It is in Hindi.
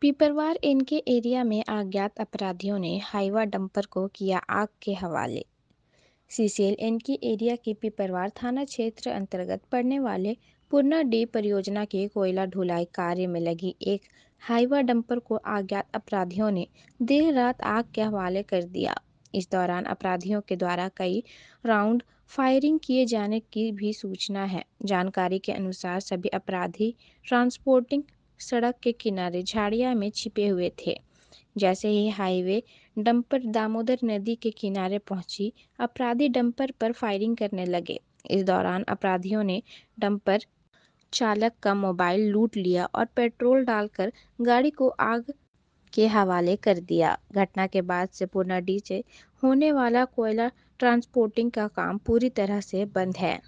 पीपरवार इनके एरिया में अज्ञात अपराधियों ने हाईवा डंपर को किया आग के हवाले सीसीएल इनकी एरिया के पीपरवार थाना क्षेत्र अंतर्गत पड़ने वाले पूर्णा डी परियोजना के कोयला ढुलाई कार्य में लगी एक हाईवा डंपर को अज्ञात अपराधियों ने देर रात आग के हवाले कर दिया इस दौरान अपराधियों के द्वारा कई राउंड फायरिंग किए जाने की भी सूचना है जानकारी के अनुसार सभी अपराधी ट्रांसपोर्टिंग सड़क के किनारे झाड़िया में छिपे हुए थे जैसे ही हाईवे डंपर दामोदर नदी के किनारे पहुंची अपराधी डंपर पर फायरिंग करने लगे इस दौरान अपराधियों ने डंपर चालक का मोबाइल लूट लिया और पेट्रोल डालकर गाड़ी को आग के हवाले कर दिया घटना के बाद से पुनडीह से होने वाला कोयला ट्रांसपोर्टिंग का काम पूरी तरह से बंद है